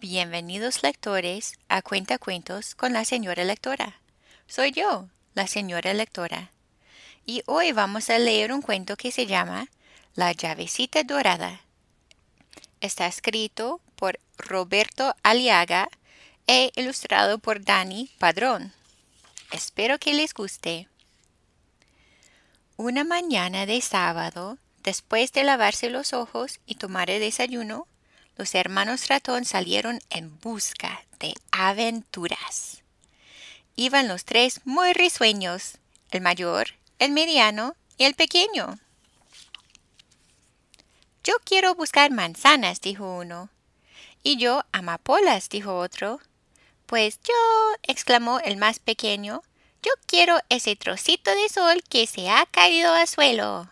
Bienvenidos lectores a Cuentacuentos con la señora lectora. Soy yo, la señora lectora. Y hoy vamos a leer un cuento que se llama La llavecita dorada. Está escrito por Roberto Aliaga e ilustrado por Dani Padrón. Espero que les guste. Una mañana de sábado, después de lavarse los ojos y tomar el desayuno, los hermanos ratón salieron en busca de aventuras. Iban los tres muy risueños, el mayor, el mediano y el pequeño. Yo quiero buscar manzanas, dijo uno. Y yo amapolas, dijo otro. Pues yo, exclamó el más pequeño, yo quiero ese trocito de sol que se ha caído al suelo.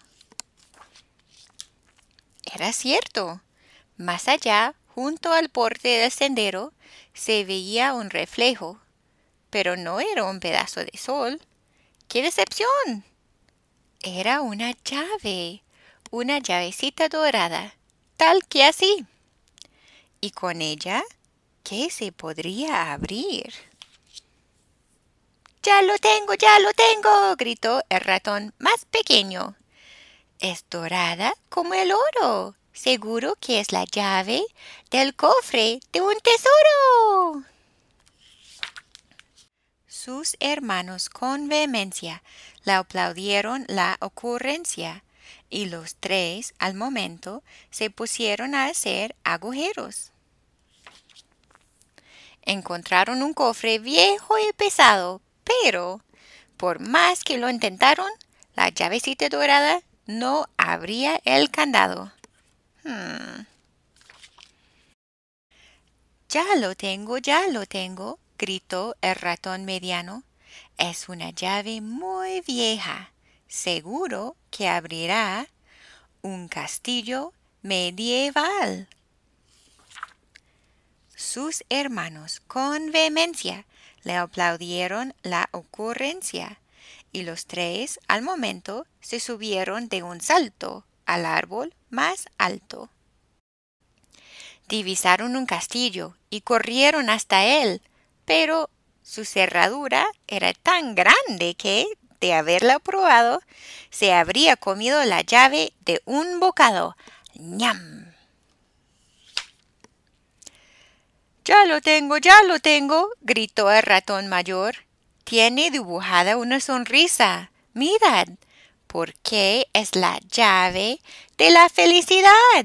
Era cierto. Más allá, junto al borde del sendero, se veía un reflejo, pero no era un pedazo de sol. ¡Qué decepción! Era una llave, una llavecita dorada, tal que así. Y con ella, ¿qué se podría abrir? ¡Ya lo tengo, ya lo tengo! gritó el ratón más pequeño. Es dorada como el oro Seguro que es la llave del cofre de un tesoro. Sus hermanos con vehemencia le aplaudieron la ocurrencia y los tres al momento se pusieron a hacer agujeros. Encontraron un cofre viejo y pesado, pero por más que lo intentaron, la llavecita dorada no abría el candado. Hmm. Ya lo tengo, ya lo tengo, gritó el ratón mediano. Es una llave muy vieja. Seguro que abrirá un castillo medieval. Sus hermanos con vehemencia le aplaudieron la ocurrencia y los tres al momento se subieron de un salto al árbol más alto. Divisaron un castillo y corrieron hasta él, pero su cerradura era tan grande que, de haberla probado, se habría comido la llave de un bocado. ¡Ñam! Ya lo tengo, ya lo tengo, gritó el ratón mayor. Tiene dibujada una sonrisa. Mirad, porque es la llave de la felicidad.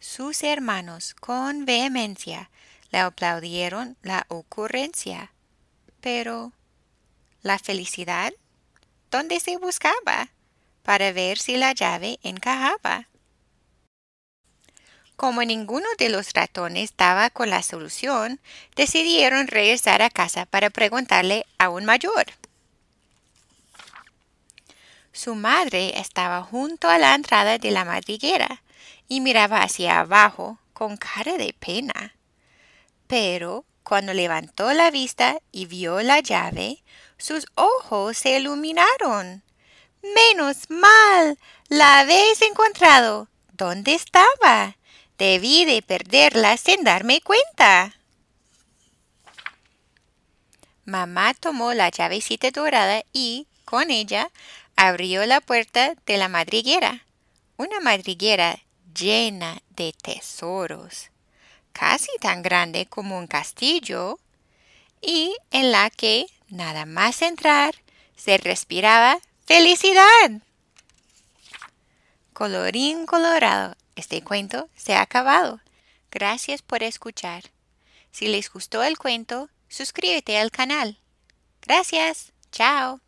Sus hermanos con vehemencia le aplaudieron la ocurrencia. Pero, ¿la felicidad? ¿Dónde se buscaba? Para ver si la llave encajaba. Como ninguno de los ratones estaba con la solución, decidieron regresar a casa para preguntarle a un mayor. Su madre estaba junto a la entrada de la madriguera y miraba hacia abajo con cara de pena. Pero cuando levantó la vista y vio la llave, sus ojos se iluminaron. Menos mal. La habéis encontrado. ¿Dónde estaba? Debí de perderla sin darme cuenta. Mamá tomó la llavecita dorada y, con ella, abrió la puerta de la madriguera, una madriguera llena de tesoros, casi tan grande como un castillo, y en la que nada más entrar se respiraba felicidad. Colorín colorado, este cuento se ha acabado. Gracias por escuchar. Si les gustó el cuento, suscríbete al canal. Gracias. Chao.